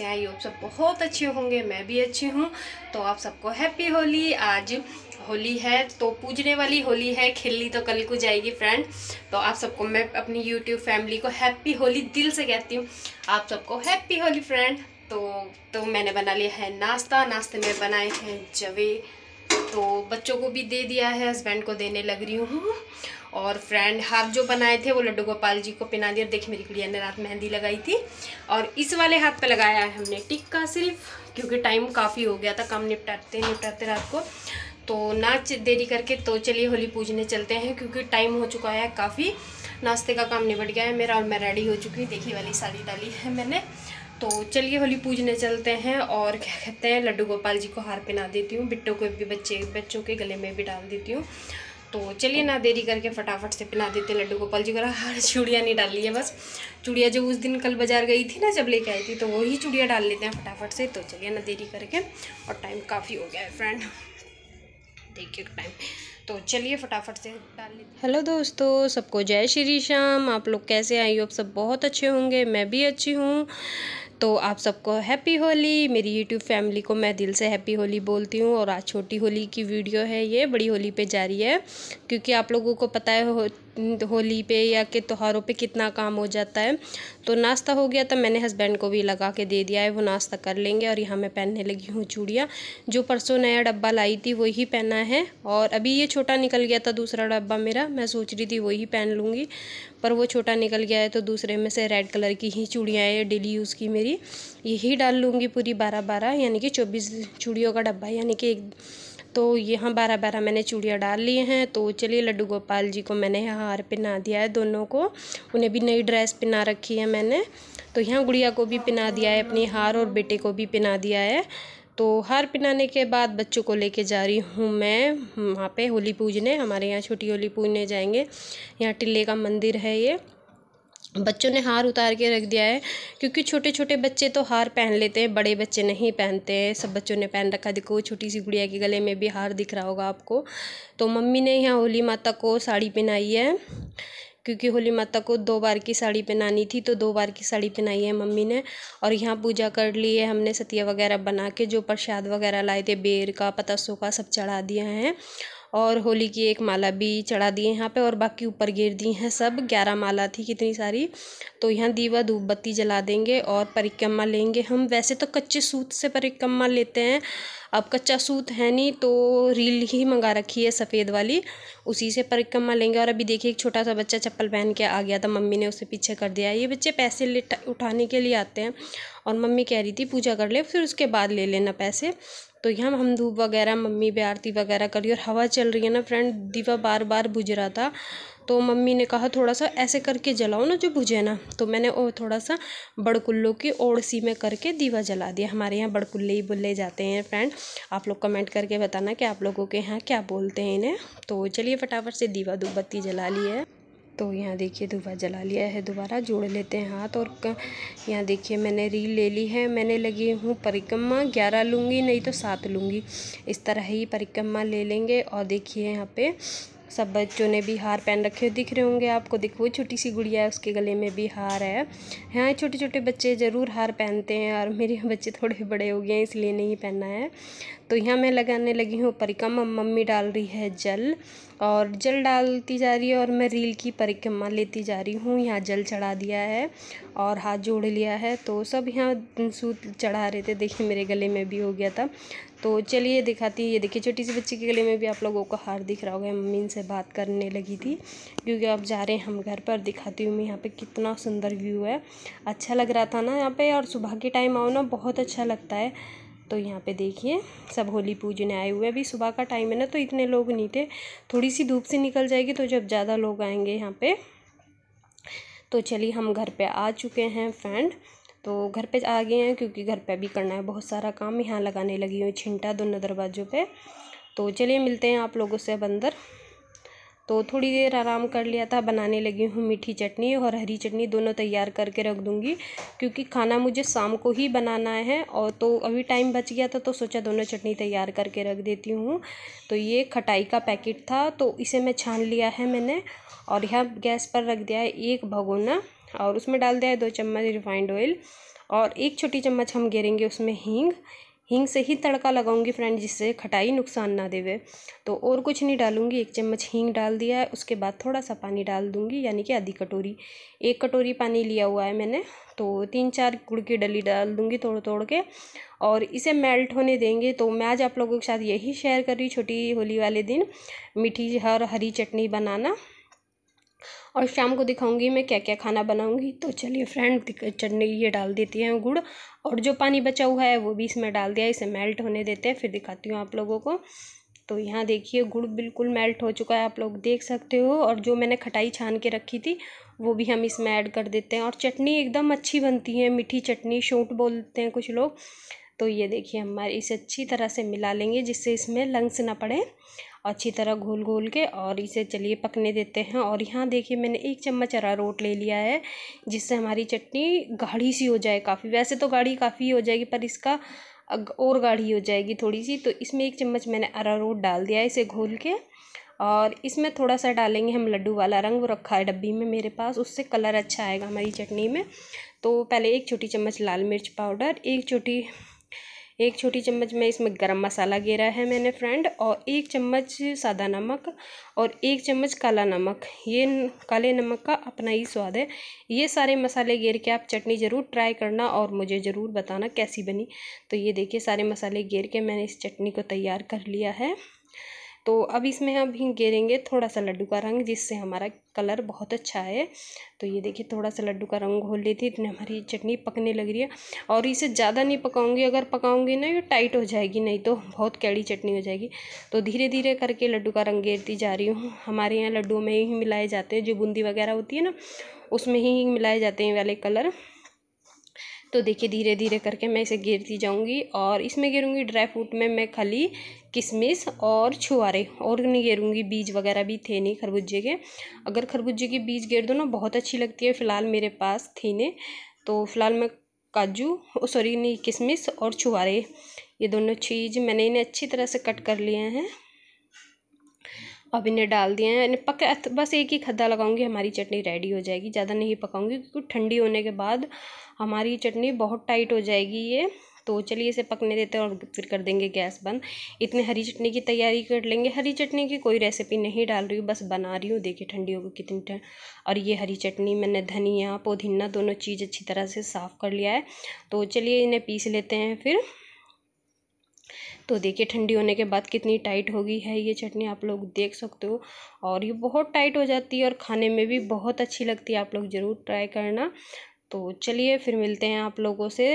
कैसे हैं आई सब बहुत अच्छे होंगे मैं भी अच्छी हूँ तो आप सबको हैप्पी होली आज होली है तो पूजने वाली होली है खेलनी तो कल को जाएगी फ्रेंड तो आप सबको मैं अपनी यूट्यूब फैमिली को हैप्पी होली दिल से कहती हूँ आप सबको हैप्पी होली फ्रेंड तो तो मैंने बना लिया है नाश्ता नाश्ते में बनाए हैं जवे तो बच्चों को भी दे दिया है हस्बैंड को देने लग रही हूँ और फ्रेंड हाफ जो बनाए थे वो लड्डू गोपाल जी को पिना दिया देखिए मेरी गुड़िया ने रात मेहंदी लगाई थी और इस वाले हाथ पे लगाया है हमने टिक्का सिर्फ क्योंकि टाइम काफ़ी हो गया था काम निपटाते निपटाते रात को तो ना देरी करके तो चलिए होली पूजने चलते हैं क्योंकि टाइम हो चुका है काफ़ी नाश्ते का काम निपट गया है मेरा और मैं रेडी हो चुकी हूँ देखी वाली साड़ी डाली है मैंने तो चलिए होली पूजने चलते हैं और क्या कहते हैं लड्डू गोपाल जी को हार पहना देती हूँ बिट्टों को भी बच्चे बच्चों के गले में भी डाल देती हूँ तो चलिए ना देरी करके फटाफट से पिना देते लड्डू गोपाल जी को हर चूड़िया नहीं डाली है बस चूड़िया जो उस दिन कल बाज़ार गई थी ना जब लेके आई थी तो वही चूड़िया डाल लेते हैं फटाफट से तो चलिए ना देरी करके और टाइम काफ़ी हो गया है फ्रेंड देखिए टाइम तो चलिए फटाफट से डाल लेते हेलो दोस्तों सबको जय श्री श्याम आप लोग कैसे आई हो आप सब बहुत अच्छे होंगे मैं भी अच्छी हूँ तो आप सबको हैप्पी होली मेरी यूट्यूब फैमिली को मैं दिल से हैप्पी होली बोलती हूँ और आज छोटी होली की वीडियो है ये बड़ी होली पे जा रही है क्योंकि आप लोगों को पता है होली पे या के त्यौहारों पे कितना काम हो जाता है तो नाश्ता हो गया तो मैंने हस्बैंड को भी लगा के दे दिया है वो नाश्ता कर लेंगे और यहाँ मैं पहनने लगी हूँ चूड़ियाँ जो परसों नया डब्बा लाई थी वही पहना है और अभी ये छोटा निकल गया था दूसरा डब्बा मेरा मैं सोच रही थी वही पहन लूँगी पर वो छोटा निकल गया है तो दूसरे में से रेड कलर की ही चूड़ियाँ हैं डेली यूज़ की मेरी यही डाल लूँगी पूरी बारह बारह यानी कि चौबीस चूड़ियों का डब्बा यानी कि एक तो यहाँ बारह बारह मैंने चूड़ियाँ डाल लिए हैं तो चलिए लड्डू गोपाल जी को मैंने हार पहना दिया है दोनों को उन्हें भी नई ड्रेस पहना रखी है मैंने तो यहाँ गुड़िया को भी पहना दिया है अपनी हार और बेटे को भी पहना दिया है तो हार पिनाने के बाद बच्चों को लेके जा रही हूँ मैं वहाँ पे होली पूजने हमारे यहाँ छोटी होली पूजने जाएंगे यहाँ टिल्ले का मंदिर है ये बच्चों ने हार उतार के रख दिया है क्योंकि छोटे छोटे बच्चे तो हार पहन लेते हैं बड़े बच्चे नहीं पहनते हैं सब बच्चों ने पहन रखा देखो छोटी सी गुड़िया के गले में भी हार दिख रहा होगा आपको तो मम्मी ने यहाँ होली माता को साड़ी पहनाई है क्योंकि होली माता को दो बार की साड़ी पहनानी थी तो दो बार की साड़ी पहनाई है मम्मी ने और यहाँ पूजा कर ली है हमने सतिया वगैरह बना के जो प्रसाद वगैरह लाए थे बेर का पतासों का सब चढ़ा दिया है और होली की एक माला भी चढ़ा दी है यहाँ पे और बाकी ऊपर गिर दी हैं सब ग्यारह माला थी कितनी सारी तो यहाँ दीवा धूप बत्ती जला देंगे और परिक्रमा लेंगे हम वैसे तो कच्चे सूत से परिक्रमा लेते हैं अब कच्चा सूत है नहीं तो रील ही मंगा रखी है सफ़ेद वाली उसी से परिक्रमा लेंगे और अभी देखिए एक छोटा सा बच्चा चप्पल पहन के आ गया था मम्मी ने उसे पीछे कर दिया ये बच्चे पैसे उठाने के लिए आते हैं और मम्मी कह रही थी पूजा कर ले फिर उसके बाद ले लेना पैसे तो यहाँ हम धूप वगैरह मम्मी भी आरती वगैरह करी और हवा चल रही है ना फ्रेंड दीवा बार बार बुझ रहा था तो मम्मी ने कहा थोड़ा सा ऐसे करके जलाओ ना जो बुझे ना तो मैंने वो थोड़ा सा बड़कुल्लों की ओड़सी में करके दीवा जला दिया हमारे यहाँ बड़कुल्ले ही बुल्ले जाते हैं फ्रेंड आप लोग कमेंट करके बताना कि आप लोगों के यहाँ क्या बोलते हैं इन्हें तो चलिए फटाफट से दीवा धूप बत्ती जला ली है तो यहाँ देखिए दुबा जला लिया है दोबारा जोड़ लेते हैं हाथ और यहाँ देखिए मैंने रील ले ली है मैंने लगी हूँ परिक्रमा ग्यारह लूँगी नहीं तो सात लूँगी इस तरह ही परिक्रमा ले लेंगे और देखिए यहाँ पे सब बच्चों ने भी हार पहन रखे दिख रहे होंगे आपको देखो छोटी सी गुड़िया है उसके गले में भी हार है हाँ छोटे छोटे बच्चे ज़रूर हार पहनते हैं और मेरे बच्चे थोड़े बड़े हो गए हैं इसलिए नहीं पहनना है तो यहाँ मैं लगाने लगी हूँ परिकम मम्मी डाल रही है जल और जल डालती जा रही है और मैं रील की परिक्रमा लेती जा रही हूँ यहाँ जल चढ़ा दिया है और हाथ जोड़ लिया है तो सब यहाँ सूत चढ़ा रहे थे देखिए मेरे गले में भी हो गया था तो चलिए दिखाती ये देखिए छोटी सी बच्ची के गले में भी आप लोगों का हार दिख रहा होगा मम्मी इनसे बात करने लगी थी क्योंकि अब जा रहे हैं हम घर पर दिखाती हूँ मैं यहाँ पे कितना सुंदर व्यू है अच्छा लग रहा था ना यहाँ पे और सुबह के टाइम आओ ना बहुत अच्छा लगता है तो यहाँ पे देखिए सब होली पूजने आए हुए अभी सुबह का टाइम है ना तो इतने लोग नहीं थे थोड़ी सी धूप से निकल जाएगी तो जब ज़्यादा लोग आएंगे यहाँ पे तो चलिए हम घर पे आ चुके हैं फ्रेंड तो घर पे आ गए हैं क्योंकि घर पे भी करना है बहुत सारा काम यहाँ लगाने लगी हुई छिंटा दोनों दरवाज़ों पर तो चलिए मिलते हैं आप लोगों से अब अंदर तो थोड़ी देर आराम कर लिया था बनाने लगी हूँ मीठी चटनी और हरी चटनी दोनों तैयार करके रख दूँगी क्योंकि खाना मुझे शाम को ही बनाना है और तो अभी टाइम बच गया था तो सोचा दोनों चटनी तैयार करके रख देती हूँ तो ये खटाई का पैकेट था तो इसे मैं छान लिया है मैंने और यहाँ गैस पर रख दिया है एक भगोना और उसमें डाल दिया है दो चम्मच रिफाइंड ऑयल और एक छोटी चम्मच हम गेरेंगे उसमें हींग हींग से ही तड़का लगाऊंगी फ्रेंड जिससे खटाई नुकसान ना देवे तो और कुछ नहीं डालूंगी एक चम्मच हींग डाल दिया है उसके बाद थोड़ा सा पानी डाल दूंगी यानी कि आधी कटोरी एक कटोरी पानी लिया हुआ है मैंने तो तीन चार गुड़ की डली डाल दूंगी तोड़ तोड़ के और इसे मेल्ट होने देंगे तो मैं आज आप लोगों के साथ यही शेयर कर रही छोटी होली वाले दिन मीठी हर हरी चटनी बनाना और शाम को दिखाऊंगी मैं क्या क्या खाना बनाऊंगी तो चलिए फ्रेंड चटनी ये डाल देती हैं गुड़ और जो पानी बचा हुआ है वो भी इसमें डाल दिया इसे मेल्ट होने देते हैं फिर दिखाती हूँ आप लोगों को तो यहाँ देखिए गुड़ बिल्कुल मेल्ट हो चुका है आप लोग देख सकते हो और जो मैंने खटाई छान के रखी थी वो भी हम इसमें ऐड कर देते हैं और चटनी एकदम अच्छी बनती है मीठी चटनी शोट बोलते हैं कुछ लोग तो ये देखिए हमारे इसे अच्छी तरह से मिला लेंगे जिससे इसमें लंग्स ना पड़े अच्छी तरह घोल घोल के और इसे चलिए पकने देते हैं और यहाँ देखिए मैंने एक चम्मच अरारोट ले लिया है जिससे हमारी चटनी गाढ़ी सी हो जाए काफ़ी वैसे तो गाढ़ी काफ़ी हो जाएगी पर इसका और गाढ़ी हो जाएगी थोड़ी सी तो इसमें एक चम्मच मैंने अरारोट डाल दिया है इसे घोल के और इसमें थोड़ा सा डालेंगे हम लड्डू वाला रंग वो रखा है डब्बी में मेरे पास उससे कलर अच्छा आएगा हमारी चटनी में तो पहले एक छोटी चम्मच लाल मिर्च पाउडर एक छोटी एक छोटी चम्मच में इसमें गरम मसाला गेरा है मैंने फ्रेंड और एक चम्मच सादा नमक और एक चम्मच काला नमक ये काले नमक का अपना ही स्वाद है ये सारे मसाले गेर के आप चटनी ज़रूर ट्राई करना और मुझे ज़रूर बताना कैसी बनी तो ये देखिए सारे मसाले गेर के मैंने इस चटनी को तैयार कर लिया है तो अब इसमें हम हिंग गेरेंगे थोड़ा सा लड्डू का रंग जिससे हमारा कलर बहुत अच्छा है तो ये देखिए थोड़ा सा लड्डू का रंग घोल लेती इतने हमारी चटनी पकने लग रही है और इसे ज़्यादा नहीं पकाऊंगी अगर पकाऊंगी ना ये टाइट हो जाएगी नहीं तो बहुत कैड़ी चटनी हो जाएगी तो धीरे धीरे करके लड्डू का रंग गेरती जा रही हूँ हमारे यहाँ लड्डू में ही मिलाए जाते हैं जो बूंदी वगैरह होती है ना उसमें ही मिलाए जाते हैं वाले कलर तो देखिए धीरे धीरे करके मैं इसे गिरती जाऊँगी और इसमें गिरूँगी ड्राई फ्रूट में मैं खली किशमिश और छुआरे और नहीं गिरूँगी बीज वगैरह भी थे नहीं खरबूजे के अगर खरबूजे के बीज गिर दो ना बहुत अच्छी लगती है फ़िलहाल मेरे पास थी ने तो फ़िलहाल मैं काजू सॉरी नहीं किशमिश और छुआरे ये दोनों चीज़ मैंने इन्हें अच्छी तरह से कट कर लिए हैं अब इन्हें डाल दिए हैं इन्हें पक बस एक ही खद्दा लगाऊंगी हमारी चटनी रेडी हो जाएगी ज़्यादा नहीं पकाऊंगी क्योंकि ठंडी होने के बाद हमारी चटनी बहुत टाइट हो जाएगी ये तो चलिए इसे पकने देते हैं और फिर कर देंगे गैस बंद इतने हरी चटनी की तैयारी कर लेंगे हरी चटनी की कोई रेसिपी नहीं डाल रही हूँ बस बना रही हूँ देखिए ठंडी होगी कितनी ठंड और ये हरी चटनी मैंने धनिया पुदीना दोनों चीज़ अच्छी तरह से साफ़ कर लिया है तो चलिए इन्हें पीस लेते हैं फिर तो देखिए ठंडी होने के बाद कितनी टाइट हो गई है ये चटनी आप लोग देख सकते हो और ये बहुत टाइट हो जाती है और खाने में भी बहुत अच्छी लगती है आप लोग ज़रूर ट्राई करना तो चलिए फिर मिलते हैं आप लोगों से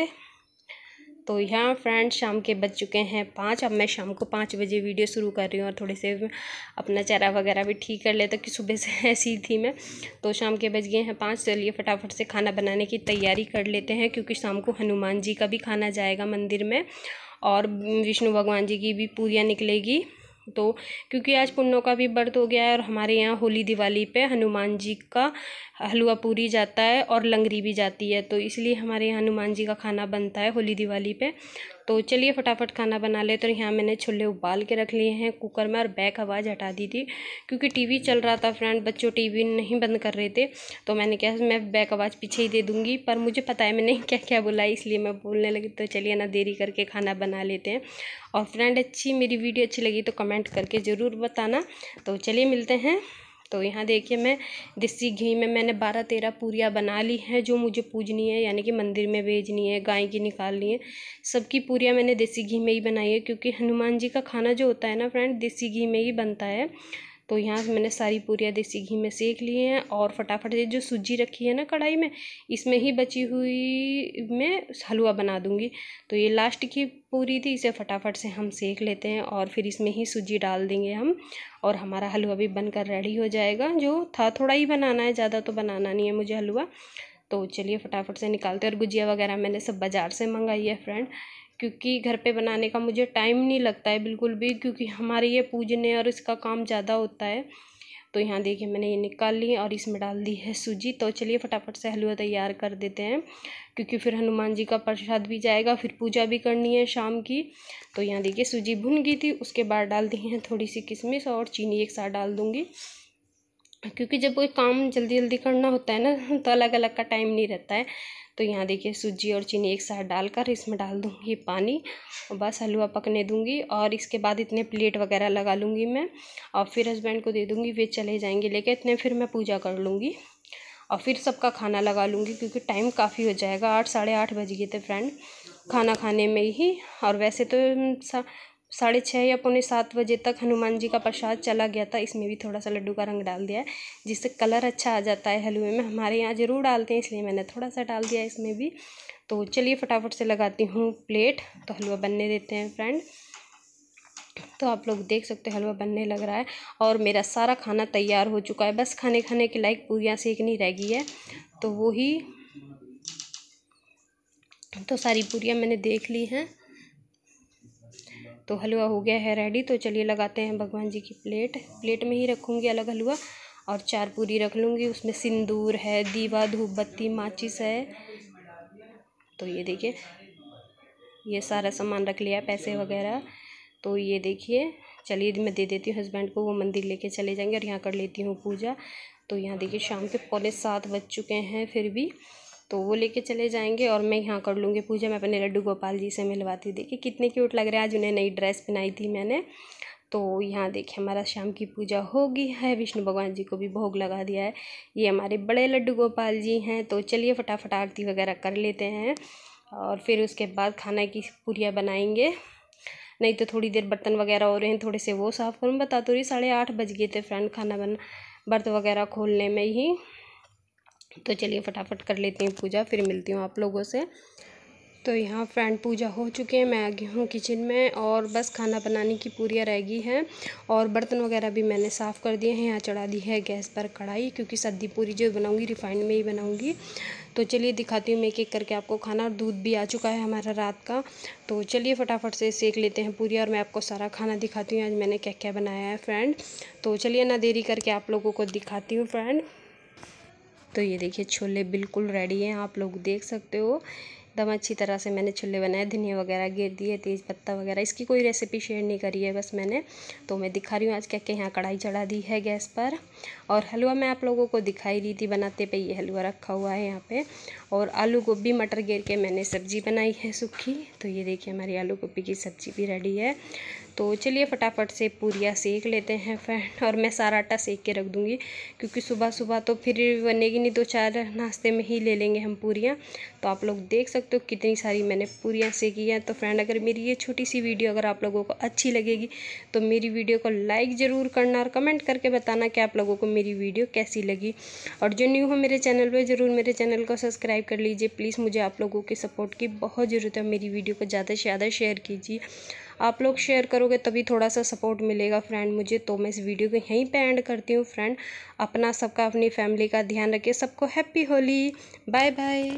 तो यहाँ फ्रेंड शाम के बज चुके हैं पाँच अब मैं शाम को पाँच बजे वीडियो शुरू कर रही हूँ और थोड़े से अपना चेहरा वगैरह भी ठीक कर लेता कि सुबह से ऐसी थी मैं तो शाम के बज गए हैं पाँच चलिए फटाफट से खाना बनाने की तैयारी कर लेते हैं क्योंकि शाम को हनुमान जी का भी खाना जाएगा मंदिर में और विष्णु भगवान जी की भी पूरियाँ निकलेगी तो क्योंकि आज पुन्नों का भी व्रत हो गया है और हमारे यहाँ होली दिवाली पे हनुमान जी का हलवा पूरी जाता है और लंगरी भी जाती है तो इसलिए हमारे यहाँ हनुमान जी का खाना बनता है होली दिवाली पे तो चलिए फटाफट खाना बना लेते तो यहाँ मैंने छोले उबाल के रख लिए हैं कुकर में और बैक आवाज़ हटा दी थी क्योंकि टीवी चल रहा था फ्रेंड बच्चों टीवी नहीं बंद कर रहे थे तो मैंने कहा मैं बैक आवाज़ पीछे ही दे दूँगी पर मुझे पता है मैंने क्या क्या बोला इसलिए मैं बोलने लगी तो चलिए ना देरी करके खाना बना लेते हैं और फ्रेंड अच्छी मेरी वीडियो अच्छी लगी तो कमेंट करके ज़रूर बताना तो चलिए मिलते हैं तो यहाँ देखिए मैं देसी घी में मैंने बारह तेरह पूरियाँ बना ली हैं जो मुझे पूजनी है यानी कि मंदिर में भेजनी है गाय की निकालनी है सबकी पूरियाँ मैंने देसी घी में ही बनाई है क्योंकि हनुमान जी का खाना जो होता है ना फ्रेंड देसी घी में ही बनता है तो यहाँ मैंने सारी पूरियाँ देसी घी में सेक लिए हैं और फटाफट ये जो सूजी रखी है ना कढ़ाई में इसमें ही बची हुई मैं हलवा बना दूँगी तो ये लास्ट की पूरी थी इसे फटाफट से हम सेक लेते हैं और फिर इसमें ही सूजी डाल देंगे हम और हमारा हलवा भी बनकर रेडी हो जाएगा जो था थोड़ा ही बनाना है ज़्यादा तो बनाना नहीं है मुझे हलवा तो चलिए फटाफट से निकालते हैं और गुजिया वगैरह मैंने सब बाज़ार से मंगाई है फ्रेंड क्योंकि घर पे बनाने का मुझे टाइम नहीं लगता है बिल्कुल भी क्योंकि हमारे ये पूजने और इसका काम ज़्यादा होता है तो यहाँ देखिए मैंने ये निकाल ली और इसमें डाल दी है सूजी तो चलिए फटाफट से हलवा तैयार कर देते हैं क्योंकि फिर हनुमान जी का प्रसाद भी जाएगा फिर पूजा भी करनी है शाम की तो यहाँ देखिए सूजी भुन गई थी उसके बाद डाल दी है थोड़ी सी किशमिश और चीनी एक साथ डाल दूँगी क्योंकि जब कोई काम जल्दी जल्दी करना होता है ना तो अलग अलग का टाइम नहीं रहता है तो यहाँ देखिए सूजी और चीनी एक साथ डालकर इसमें डाल दूँगी पानी बस हलवा पकने दूँगी और इसके बाद इतने प्लेट वगैरह लगा लूँगी मैं और फिर हस्बैंड को दे दूँगी वे चले जाएँगे लेकर इतने फिर मैं पूजा कर लूँगी और फिर सबका खाना लगा लूँगी क्योंकि टाइम काफ़ी हो जाएगा आठ साढ़े आठ बज गए थे फ्रेंड खाना खाने में ही और वैसे तो साढ़े छः या पौने सात बजे तक हनुमान जी का प्रसाद चला गया था इसमें भी थोड़ा सा लड्डू का रंग डाल दिया है जिससे कलर अच्छा आ जाता है हलवे में हमारे यहाँ ज़रूर डालते हैं इसलिए मैंने थोड़ा सा डाल दिया इसमें भी तो चलिए फटाफट से लगाती हूँ प्लेट तो हलवा बनने देते हैं फ्रेंड तो आप लोग देख सकते हो हलवा बनने लग रहा है और मेरा सारा खाना तैयार हो चुका है बस खाने खाने के लायक पूरियाँ सेकनी रह गई है तो वही तो सारी पूरियाँ मैंने देख ली हैं तो हलवा हो गया है रेडी तो चलिए लगाते हैं भगवान जी की प्लेट प्लेट में ही रखूँगी अलग हलवा और चार पूरी रख लूँगी उसमें सिंदूर है दीवा धूप बत्ती माचिस है तो ये देखिए ये सारा सामान रख लिया पैसे वगैरह तो ये देखिए चलिए मैं दे देती हूँ हस्बैंड को वो मंदिर लेके चले जाएंगे और यहाँ कर लेती हूँ पूजा तो यहाँ देखिए शाम के पौने सात बज चुके हैं फिर भी तो वो लेके चले जाएंगे और मैं यहाँ कर लूँगी पूजा मैं अपने लड्डू गोपाल जी से मिलवाती देखिए कितने क्यूट लग रहे हैं आज उन्हें नई ड्रेस पहनाई थी मैंने तो यहाँ देखिए हमारा शाम की पूजा होगी है विष्णु भगवान जी को भी भोग लगा दिया है ये हमारे बड़े लड्डू गोपाल जी हैं तो चलिए फटाफट आरती वगैरह कर लेते हैं और फिर उसके बाद खाना की पूरियाँ बनाएंगे नहीं तो थोड़ी देर बर्तन वगैरह हो रहे हैं थोड़े से वो साफ़ करूँ बता तो रही साढ़े आठ बज गए थे फ्रेंड खाना बना बर्त वगैरह खोलने में ही तो चलिए फटाफट कर लेती हूँ पूजा फिर मिलती हूँ आप लोगों से तो यहाँ फ्रेंड पूजा हो चुके हैं मैं आ गई हूँ किचन में और बस खाना बनाने की पूरियाँ रह गई हैं और बर्तन वगैरह भी मैंने साफ़ कर दिए हैं यहाँ चढ़ा दी है गैस पर कढ़ाई क्योंकि सद्दी पूरी जो बनाऊँगी रिफाइंड में ही बनाऊँगी तो चलिए दिखाती हूँ मैं एक एक करके आपको खाना और दूध भी आ चुका है हमारा रात का तो चलिए फटाफट से सेक लेते हैं पूरी और मैं आपको सारा खाना दिखाती हूँ आज मैंने क्या क्या बनाया है फ्रेंड तो चलिए ना देरी करके आप लोगों को दिखाती हूँ फ्रेंड तो ये देखिए छोले बिल्कुल रेडी हैं आप लोग देख सकते हो एकदम अच्छी तरह से मैंने छोले बनाए धनिया वगैरह गिर दिए तेज़ पत्ता वगैरह इसकी कोई रेसिपी शेयर नहीं करी है बस मैंने तो मैं दिखा रही हूँ आज क्या क्या यहाँ कढ़ाई चढ़ा दी है गैस पर और हलवा मैं आप लोगों को दिखाई रही थी बनाते पे ये हलवा रखा हुआ है यहाँ पे और आलू गोभी मटर गिर के मैंने सब्ज़ी बनाई है सूखी तो ये देखिए हमारी आलू गोभी की सब्ज़ी भी रेडी है तो चलिए फटाफट से पूरियाँ सेक लेते हैं फ्रेंड और मैं सारा आटा सेक के रख दूँगी क्योंकि सुबह सुबह तो फिर बनेगी नहीं दो चार नाश्ते में ही ले लेंगे हम पूरियाँ तो आप लोग देख सकते हो कितनी सारी मैंने पूरियाँ सेकी हैं तो फ्रेंड अगर मेरी ये छोटी सी वीडियो अगर आप लोगों को अच्छी लगेगी तो मेरी वीडियो को लाइक ज़रूर करना और कमेंट करके बताना कि आप लोगों को मेरी वीडियो कैसी लगी और जो न्यू हो मेरे चैनल पर ज़रूर मेरे चैनल को सब्सक्राइब कर लीजिए प्लीज़ मुझे आप लोगों के सपोर्ट की बहुत ज़रूरत है मेरी वीडियो को ज़्यादा से ज़्यादा शेयर कीजिए आप लोग शेयर करोगे तभी थोड़ा सा सपोर्ट मिलेगा फ्रेंड मुझे तो मैं इस वीडियो को यहीं पे एंड करती हूँ फ्रेंड अपना सबका अपनी फैमिली का ध्यान रखिए सबको हैप्पी होली बाय बाय